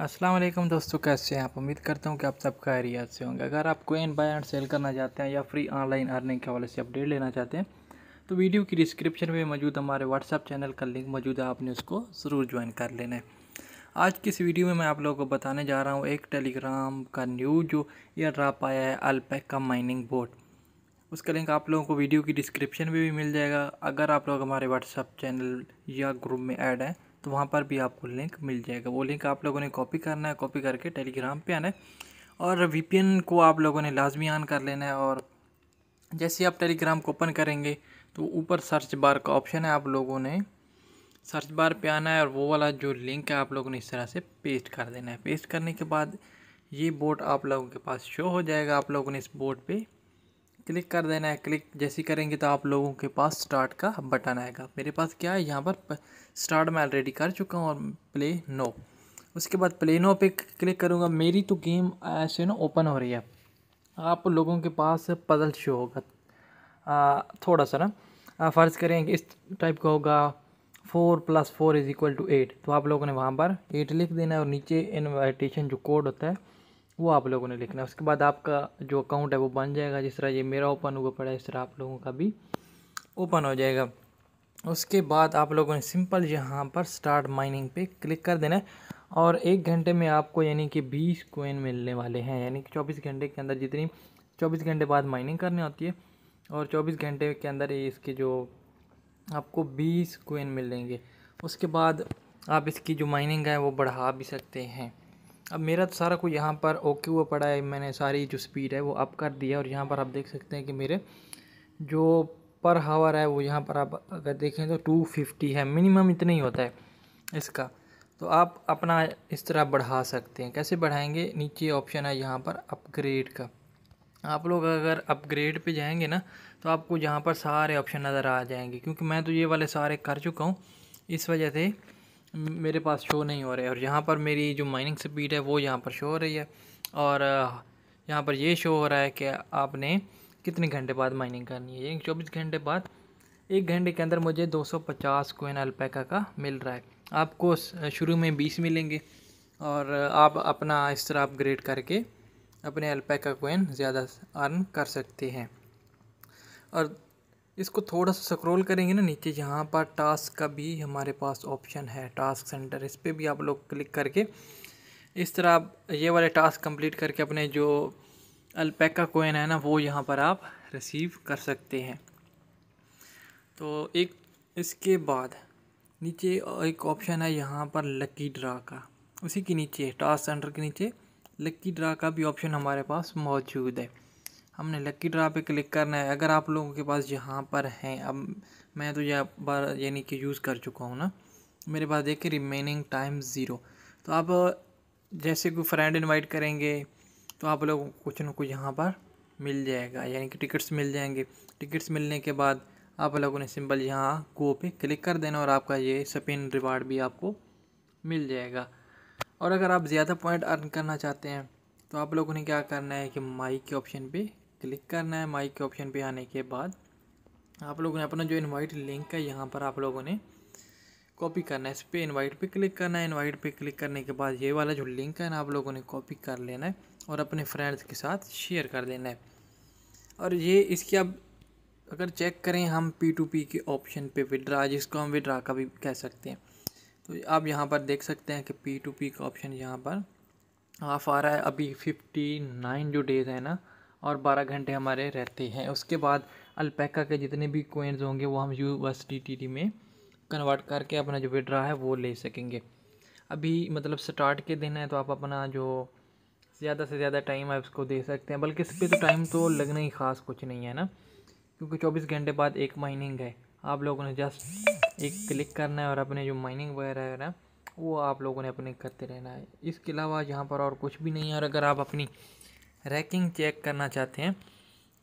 अस्सलाम वालेकुम दोस्तों कैसे हैं आप उम्मीद करता हूँ कि आप सब खैरियत से होंगे अगर आप कोइन बाय एंड सेल करना चाहते हैं या फ्री ऑनलाइन अर्निंग के हवाले से अपडेट लेना चाहते हैं तो वीडियो की डिस्क्रिप्शन में मौजूद हमारे व्हाट्सअप चैनल का लिंक मौजूद है आपने उसको ज़रूर ज्वाइन कर लेना है आज की इस वीडियो में मैं आप लोगों को बताने जा रहा हूँ एक टेलीग्राम का न्यू जो ईयर ड्राप आया है का माइनिंग बोर्ड उसका लिंक आप लोगों को वीडियो की डिस्क्रिप्शन में भी मिल जाएगा अगर आप लोग हमारे व्हाट्सअप चैनल या ग्रुप में ऐड हैं तो वहाँ पर भी आपको लिंक मिल जाएगा वो लिंक आप लोगों ने कॉपी करना है कॉपी करके टेलीग्राम पे आना है और वी को आप लोगों ने लाजमी ऑन कर लेना है और जैसे आप टेलीग्राम को ओपन करेंगे तो ऊपर सर्च बार का ऑप्शन है आप लोगों ने सर्च बार पे आना है और वो वाला जो लिंक है आप लोगों ने इस तरह से पेस्ट कर देना है पेस्ट करने के बाद ये बोर्ड आप लोगों के पास शो हो जाएगा आप लोगों ने इस बोर्ड पे क्लिक कर देना है क्लिक जैसे करेंगे तो आप लोगों के पास स्टार्ट का बटन आएगा मेरे पास क्या है यहाँ पर स्टार्ट मैं ऑलरेडी कर चुका हूँ और प्ले नो उसके बाद प्ले नो पे क्लिक करूँगा मेरी तो गेम ऐसे ना ओपन हो रही है आप लोगों के पास पदल शो होगा थोड़ा सा ना फ़र्ज़ करें इस टाइप का होगा four plus four is equal to eight तो आप लोगों ने वहाँ पर एट लिख देना है और नीचे इन्वाइटेशन जो कोड होता है वो आप लोगों ने लिखना है उसके बाद आपका जो अकाउंट है वो बन जाएगा जिस तरह ये मेरा ओपन हुआ पड़ा इस तरह आप लोगों का भी ओपन हो जाएगा उसके बाद आप लोगों ने सिंपल यहाँ पर स्टार्ट माइनिंग पे क्लिक कर देना है और एक घंटे में आपको यानी कि बीस कोइन मिलने वाले हैं यानी कि चौबीस घंटे के अंदर जितनी चौबीस घंटे बाद माइनिंग करनी होती है और चौबीस घंटे के अंदर ये इसके जो आपको बीस कोइन मिलेंगे उसके बाद आप इसकी जो माइनिंग है वो बढ़ा भी सकते हैं अब मेरा तो सारा कुछ यहाँ पर ओके हुआ पड़ा है मैंने सारी जो स्पीड है वो अप कर दिया और यहाँ पर आप देख सकते हैं कि मेरे जो पर हावर है वो यहाँ पर आप अगर देखें तो टू फिफ्टी है मिनिमम इतना ही होता है इसका तो आप अपना इस तरह बढ़ा सकते हैं कैसे बढ़ाएंगे नीचे ऑप्शन है यहाँ पर अपग्रेड का आप लोग अगर अपग्रेड पे जाएंगे ना तो आपको यहाँ पर सारे ऑप्शन नज़र आ जाएंगे क्योंकि मैं तो ये वाले सारे कर चुका हूँ इस वजह से मेरे पास शो नहीं हो रहे और यहाँ पर मेरी जो माइनिंग स्पीड है वो यहाँ पर शो हो रही है और यहाँ पर ये शो हो रहा है कि आपने कितने घंटे बाद माइनिंग करनी है एक चौबीस घंटे बाद एक घंटे के अंदर मुझे 250 कोइन अल्पैका का मिल रहा है आपको शुरू में 20 मिलेंगे और आप अपना इस तरह अपग्रेड करके अपने अल्पैका कोइन ज़्यादा अर्न कर सकते हैं और इसको थोड़ा सा स्क्रॉल करेंगे ना नीचे यहाँ पर टास्क का भी हमारे पास ऑप्शन है टास्क सेंटर इस पर भी आप लोग क्लिक करके इस तरह आप ये वाले टास्क कंप्लीट करके अपने जो अल्पैका कोइन है ना वो यहाँ पर आप रिसीव कर सकते हैं तो एक इसके बाद नीचे एक ऑप्शन है यहाँ पर लकी ड्रा का उसी के नीचे टास्क सेंटर के नीचे लकी ड्रा का भी ऑप्शन हमारे पास मौजूद है हमने लक्की ड्रा पे क्लिक करना है अगर आप लोगों के पास यहाँ पर हैं अब मैं तो यहाँ बार यानी कि यूज़ कर चुका हूँ ना मेरे पास देखिए रिमेनिंग टाइम ज़ीरो तो आप जैसे कोई फ्रेंड इनवाइट करेंगे तो आप लोगों को कुछ ना कुछ यहाँ पर मिल जाएगा यानी कि टिकट्स मिल जाएंगे टिकट्स मिलने के बाद आप लोगों ने सिंपल यहाँ गो पे क्लिक कर देना और आपका ये स्पिन रिवार्ड भी आपको मिल जाएगा और अगर आप ज़्यादा पॉइंट अर्न करना चाहते हैं तो आप लोगों ने क्या करना है कि माइक के ऑप्शन पे क्लिक करना है माइक के ऑप्शन पे आने के बाद आप लोगों ने अपना जो इनवाइट लिंक है यहाँ पर आप लोगों ने कॉपी करना है इस पर इन्वाइट पर क्लिक करना है इन्वाइट पर क्लिक करने के बाद ये वाला जो लिंक है ना आप लोगों ने कॉपी कर लेना है और अपने फ्रेंड्स के साथ शेयर कर देना है और ये इसकी अब अगर चेक करें हम पी टू पी के ऑप्शन पे विड्रा जिसको हम विड्रा का भी कह सकते हैं तो आप यहाँ पर देख सकते हैं कि पी टू पी का ऑप्शन यहाँ पर ऑफ आ रहा है अभी फिफ्टी नाइन जो डेज है ना और बारह घंटे हमारे रहते हैं उसके बाद अल्पैका के जितने भी कोइंस होंगे वो हम यू एस टी टी में कन्वर्ट करके अपना जो विड्रा है वो ले सकेंगे अभी मतलब स्टार्ट के दिन है तो आप अपना जो ज़्यादा से ज़्यादा टाइम आप इसको दे सकते हैं बल्कि इस पर तो टाइम तो लगना ही ख़ास कुछ नहीं है ना क्योंकि चौबीस घंटे बाद एक माइनिंग है आप लोगों ने जस्ट एक क्लिक करना है और अपने जो माइनिंग वगैरह है ना वो आप लोगों ने अपने करते रहना है इसके अलावा यहाँ पर और कुछ भी नहीं है और अगर आप अपनी रैकिंग चेक करना चाहते हैं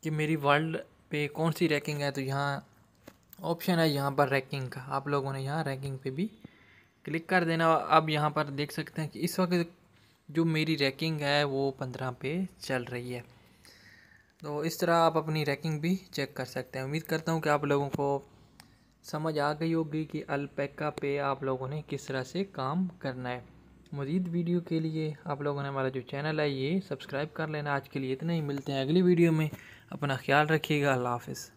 कि मेरी वर्ल्ड पे कौन सी रैकिंग है तो यहाँ ऑप्शन है यहाँ पर रैकिंग का आप लोगों ने यहाँ रैकिंग पे भी क्लिक कर देना अब यहाँ पर देख सकते हैं कि इस वक्त जो मेरी रैकिंग है वो पंद्रह पे चल रही है तो इस तरह आप अपनी रैकिंग भी चेक कर सकते हैं उम्मीद करता हूँ कि आप लोगों को समझ आ गई होगी कि अलपैका पे आप लोगों ने किस तरह से काम करना है मज़ीद वीडियो के लिए आप लोगों ने हमारा जो चैनल है ये सब्सक्राइब कर लेना आज के लिए इतना ही मिलते हैं अगली वीडियो में अपना ख्याल रखिएगा अल्लाह हाफिज़